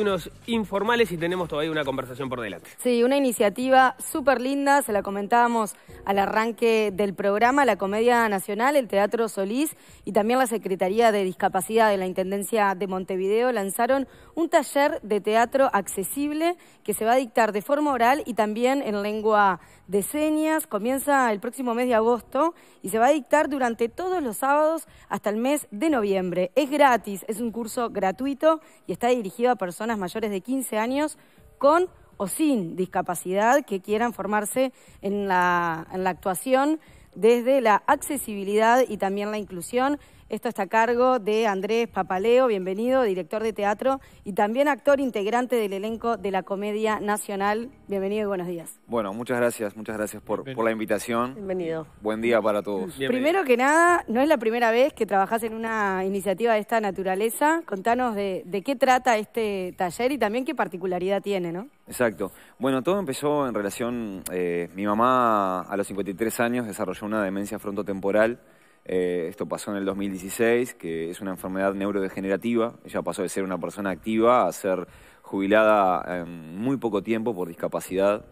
unos informales y tenemos todavía una conversación por delante. Sí, una iniciativa súper linda, se la comentábamos al arranque del programa, la Comedia Nacional, el Teatro Solís y también la Secretaría de Discapacidad de la Intendencia de Montevideo lanzaron un taller de teatro accesible que se va a dictar de forma oral y también en lengua de señas. Comienza el próximo mes de agosto y se va a dictar durante todos los sábados hasta el mes de noviembre. Es gratis, es un curso gratuito y está dirigido a personas mayores de 15 años con o sin discapacidad que quieran formarse en la, en la actuación desde la accesibilidad y también la inclusión esto está a cargo de Andrés Papaleo, bienvenido, director de teatro y también actor integrante del elenco de la Comedia Nacional. Bienvenido y buenos días. Bueno, muchas gracias, muchas gracias por, la invitación. Bienvenido. Buen día para todos. Primero que nada, no es la primera vez que trabajas en una iniciativa de esta naturaleza. Contanos de, qué trata este taller y también qué particularidad tiene, ¿no? Exacto. Bueno, todo empezó en relación, eh, mi mamá a los 53 años desarrolló una demencia frontotemporal eh, esto pasó en el 2016, que es una enfermedad neurodegenerativa. Ella pasó de ser una persona activa a ser jubilada en muy poco tiempo por discapacidad.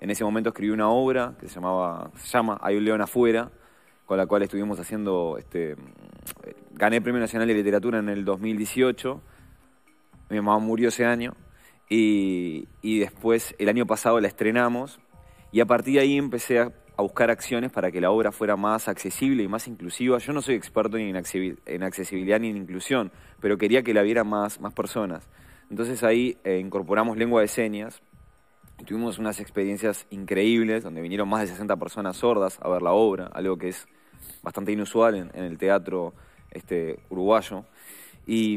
En ese momento escribí una obra que se llamaba llama Hay un león afuera, con la cual estuvimos haciendo este gané el Premio Nacional de Literatura en el 2018. Mi mamá murió ese año y, y después el año pasado la estrenamos y a partir de ahí empecé a a buscar acciones para que la obra fuera más accesible y más inclusiva. Yo no soy experto ni en, accesibilidad ni en inclusión, pero quería que la viera más, más personas. Entonces ahí eh, incorporamos lengua de señas tuvimos unas experiencias increíbles donde vinieron más de 60 personas sordas a ver la obra, algo que es bastante inusual en, el teatro este, uruguayo. Y,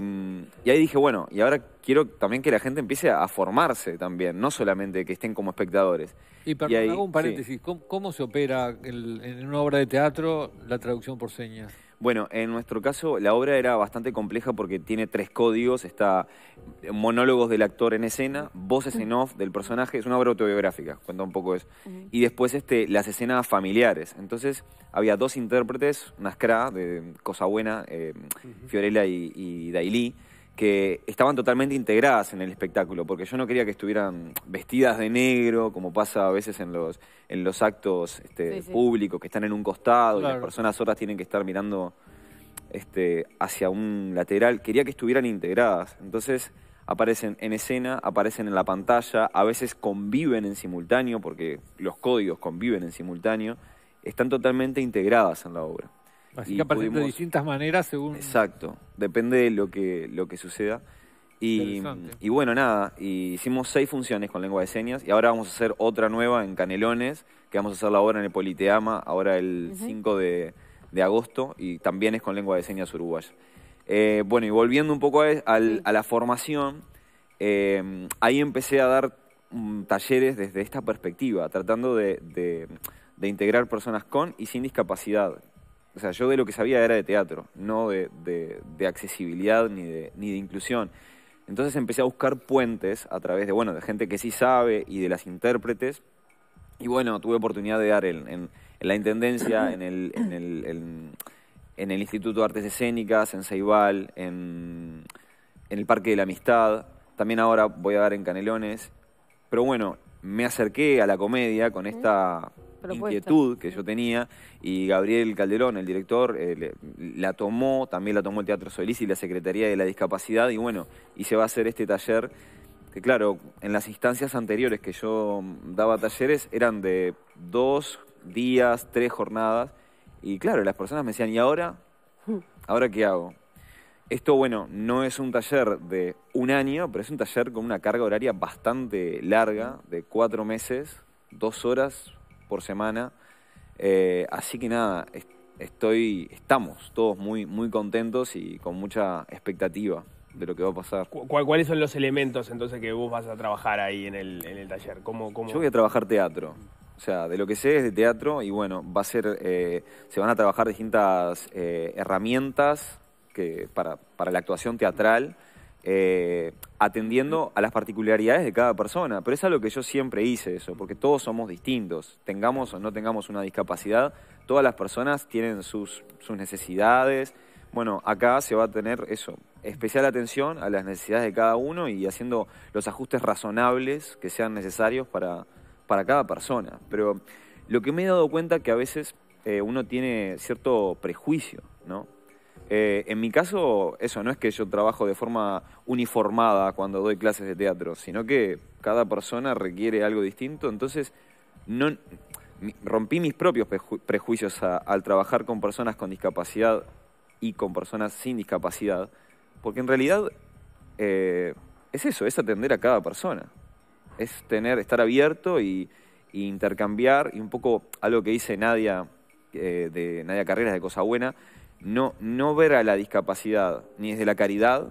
ahí dije, bueno, y ahora quiero también que la gente empiece a formarse también, no solamente que estén como espectadores. Y perdón, hago un paréntesis, ¿Cómo, se opera en una obra de teatro la traducción por señas? Bueno, en nuestro caso la obra era bastante compleja porque tiene tres códigos, está monólogos del actor en escena, voces en off del personaje, es una obra autobiográfica, cuenta un poco eso. Y después este, las escenas familiares. Entonces había dos intérpretes, una de Cosa Buena, eh, Fiorella y, y que estaban totalmente integradas en el espectáculo, porque yo no quería que estuvieran vestidas de negro, como pasa a veces en los, en los actos este, públicos, que están en un costado y las personas otras tienen que estar mirando este, hacia un lateral. Quería que estuvieran integradas. Entonces aparecen en escena, aparecen en la pantalla, a veces conviven en simultáneo, porque los códigos conviven en simultáneo, están totalmente integradas en la obra. Así que aparecen de distintas maneras según... Exacto, depende de lo que, lo que suceda. Y, bueno, nada, hicimos seis funciones con lengua de señas y ahora vamos a hacer otra nueva en Canelones, que vamos a hacer la obra en el Politeama, ahora el 5 de, agosto, y también es con lengua de señas uruguaya. Eh, bueno, y volviendo un poco a, e, la formación, em, ahí empecé a dar mm, talleres desde esta perspectiva, tratando de integrar personas con y sin discapacidad, o sea, yo de lo que sabía era de teatro, no de, accesibilidad ni de, ni de inclusión. Entonces empecé a buscar puentes a través de, bueno, de gente que sí sabe y de las intérpretes. Y bueno, tuve oportunidad de dar en, la Intendencia, en el, en el, Instituto de Artes Escénicas, en Ceibal, en, en el Parque de la Amistad. También ahora voy a dar en Canelones. Pero bueno, me acerqué a la comedia con esta inquietud que yo tenía y Gabriel Calderón, el director, eh, la tomó, también la tomó el Teatro Solís y la Secretaría de la Discapacidad y bueno, y se va a hacer este taller que claro, en las instancias anteriores que yo daba talleres eran de dos días, tres jornadas y claro, las personas me decían, ¿y ahora? ¿Ahora qué hago? Esto, bueno, no es un taller de un año, pero es un taller con una carga horaria bastante larga, de cuatro meses, dos horas por semana. Eh, así que nada, estoy, estamos todos muy, muy contentos y con mucha expectativa de lo que va a pasar. ¿Cuáles son los elementos entonces que vos vas a trabajar ahí en el, en el taller? Yo voy a trabajar teatro. O sea, de lo que sé es de teatro y bueno, va a ser, eh, se van a trabajar distintas eh, herramientas para, para, la actuación teatral eh, atendiendo a las particularidades de cada persona. Pero es algo que yo siempre hice eso, porque todos somos distintos. Tengamos o no tengamos una discapacidad, todas las personas tienen sus, necesidades. Bueno, acá se va a tener eso, especial atención a las necesidades de cada uno y haciendo los ajustes razonables que sean necesarios para, para cada persona. Pero lo que me he dado cuenta es que a veces eh, uno tiene cierto prejuicio, ¿no? Eh, en mi caso, eso no es que yo trabajo de forma uniformada cuando doy clases de teatro, sino que cada persona requiere algo distinto, entonces no, rompí mis propios prejuicios al trabajar con personas con discapacidad y con personas sin discapacidad, porque en realidad eh, es eso, es atender a cada persona, es tener, estar abierto y, intercambiar, y un poco algo que dice Nadia, eh, de Nadia Carreras de Cosa Buena, no, ver a la discapacidad ni desde la caridad,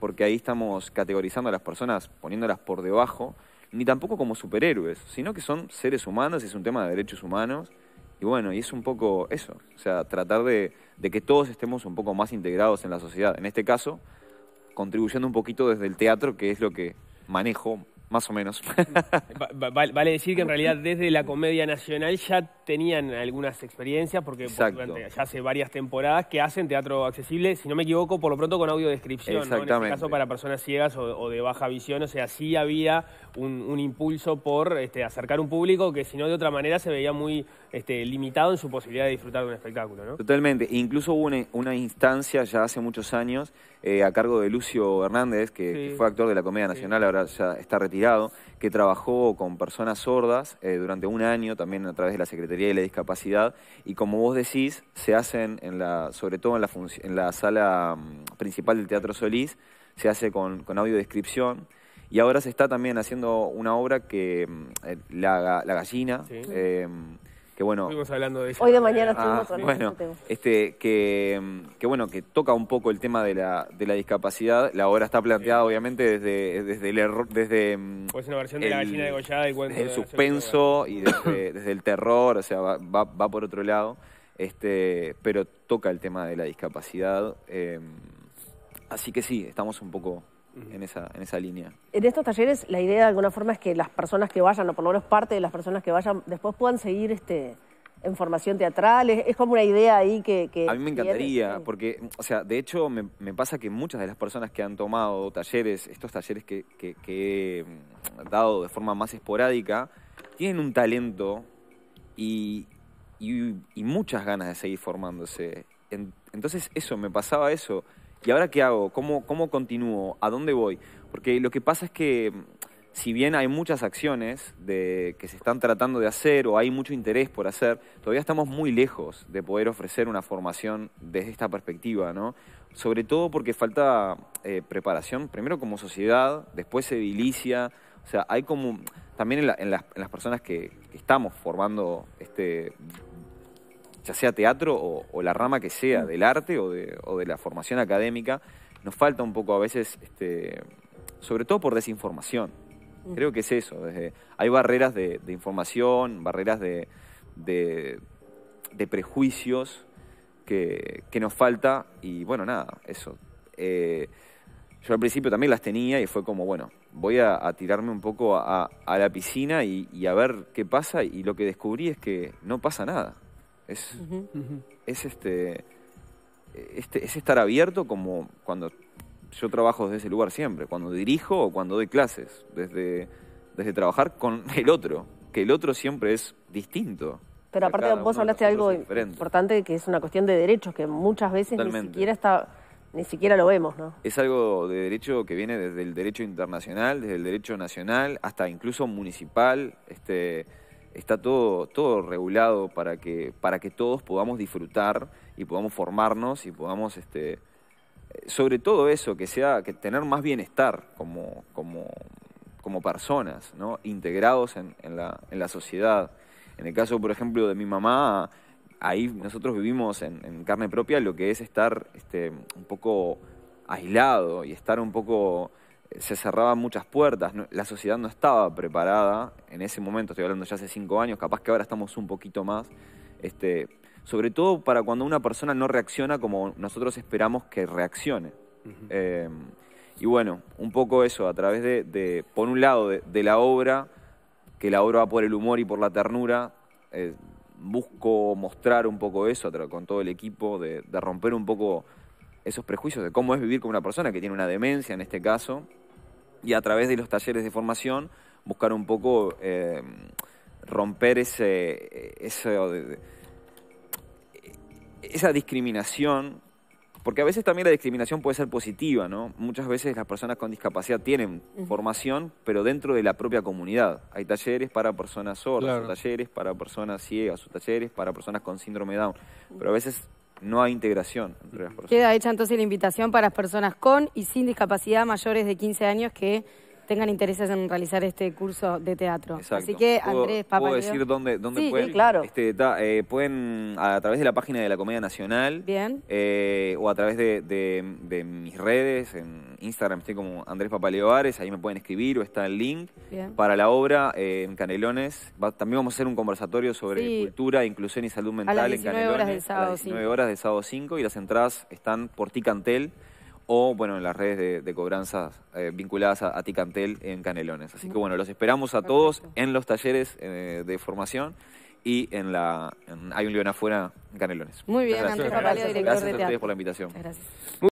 porque ahí estamos categorizando a las personas, poniéndolas por debajo, ni tampoco como superhéroes, sino que son seres humanos, es un tema de derechos humanos, y bueno, y es un poco eso, o sea, tratar de, de que todos estemos un poco más integrados en la sociedad, en este caso, contribuyendo un poquito desde el teatro, que es lo que manejo más o menos. vale decir que en realidad desde la Comedia Nacional ya tenían algunas experiencias, porque ya hace varias temporadas que hacen teatro accesible, si no me equivoco, por lo pronto con audiodescripción. En este caso para personas ciegas o, de baja visión, o sea, sí había un, impulso por este, acercar un público que si no de otra manera se veía muy este, limitado en su posibilidad de disfrutar de un espectáculo. Totalmente. E incluso hubo una, instancia ya hace muchos años eh, a cargo de Lucio Hernández, que, fue actor de la Comedia Nacional, ahora ya está retirado que trabajó con personas sordas eh, durante un año, también a través de la Secretaría de la Discapacidad, y como vos decís, se hacen, en la, sobre todo en la, en la sala mm, principal del Teatro Solís, se hace con, audiodescripción, y ahora se está también haciendo una obra que mm, eh, la, gallina... Eh, que bueno... Estuvimos hablando de Hoy de mañana ah, estuvimos ah, bueno, este, este, que, que, bueno, que toca un poco el tema de la, de la discapacidad. La obra está planteada, obviamente, desde, desde el error, desde... Pues una versión de la gallina degollada y Desde el suspenso y desde, el terror, o sea, va, va, va, por otro lado. Este, pero toca el tema de la discapacidad. Eh, así que sí, estamos un poco en esa, en esa línea. En estos talleres la idea de alguna forma es que las personas que vayan, o por lo menos parte de las personas que vayan, después puedan seguir este, en formación teatral, es, como una idea ahí que... a mí me encantaría, porque, o sea, de hecho me, pasa que muchas de las personas que han tomado talleres, estos talleres que, he dado de forma más esporádica, tienen un talento y, muchas ganas de seguir formándose. entonces eso, me pasaba eso ¿Y ahora qué hago? ¿Cómo, ¿Cómo continúo? ¿A dónde voy? Porque lo que pasa es que mm, si bien hay muchas acciones de, que se están tratando de hacer o hay mucho interés por hacer, todavía estamos muy lejos de poder ofrecer una formación desde esta perspectiva, ¿no? Sobre todo porque falta eh, preparación, primero como sociedad, después se edilicia, o sea, hay como mm, también en, las, personas que, que estamos formando este ya sea teatro o, la rama que sea, mm. del arte o de, la formación académica, nos falta un poco a veces, este, sobre todo por desinformación. Mm. Creo que es eso. hay barreras de, información, barreras de, prejuicios que, nos falta y bueno, nada, eso. Eh, yo al principio también las tenía y fue como, bueno, voy a, tirarme un poco a, la piscina y, a ver qué pasa y lo que descubrí es que no pasa nada. Es, es este, este, es estar abierto como cuando yo trabajo desde ese lugar siempre, cuando dirijo o cuando doy clases, desde, desde trabajar con el otro, que el otro siempre es distinto. Pero aparte vos hablaste de algo importante que es una cuestión de derechos, que muchas veces ni siquiera está, ni siquiera lo vemos, ¿no? Es algo de derecho que viene desde el derecho internacional, desde el derecho nacional, hasta incluso municipal, este está todo, todo regulado para que, para que todos podamos disfrutar y podamos formarnos y podamos, este, sobre todo eso, que sea, que tener más bienestar como, como, como personas, ¿no? integrados en, en, la, en la sociedad. En el caso, por ejemplo, de mi mamá, ahí nosotros vivimos en, carne propia lo que es estar este, un poco aislado y estar un poco se cerraban muchas puertas, la sociedad no estaba preparada en ese momento, estoy hablando ya hace cinco años, capaz que ahora estamos un poquito más, este, sobre todo para cuando una persona no reacciona como nosotros esperamos que reaccione. Eh, y bueno, un poco eso, a través de, por un lado, de, la obra, que la obra va por el humor y por la ternura, eh, busco mostrar un poco eso con todo el equipo, de, de romper un poco esos prejuicios de cómo es vivir con una persona que tiene una demencia en este caso, y a través de los talleres de formación buscar un poco eh, romper ese, esa discriminación, porque a veces también la discriminación puede ser positiva, ¿no? Muchas veces las personas con discapacidad tienen formación, pero dentro de la propia comunidad. Hay talleres para personas sordas, talleres para personas ciegas, talleres para personas con síndrome Down, pero a veces no hay integración entre las personas. Queda hecha entonces la invitación para las personas con y sin discapacidad mayores de 15 años que tengan intereses en realizar este curso de teatro. Así que, Andrés, Papá. ¿Puedo decir dónde, pueden? claro. Este, eh, pueden, a, través de la página de la Comedia Nacional. Bien. Eh, o a través de, mis redes, en Instagram estoy como Andrés Papaleoares, ahí me pueden escribir o está el link. Para la obra eh, en Canelones, también vamos a hacer un conversatorio sobre cultura, inclusión y salud mental a en Canelones. Horas del sábado a las horas de sábado 5 y las entradas están por Ticantel o bueno, en las redes de, cobranzas eh, vinculadas a, Ticantel en Canelones. Así que bueno, los esperamos a todos en los talleres eh, de formación y en la hay un león afuera en Canelones. Muy bien, Andrés Papaleo, director gracias de Gracias a ustedes por la invitación. Gracias.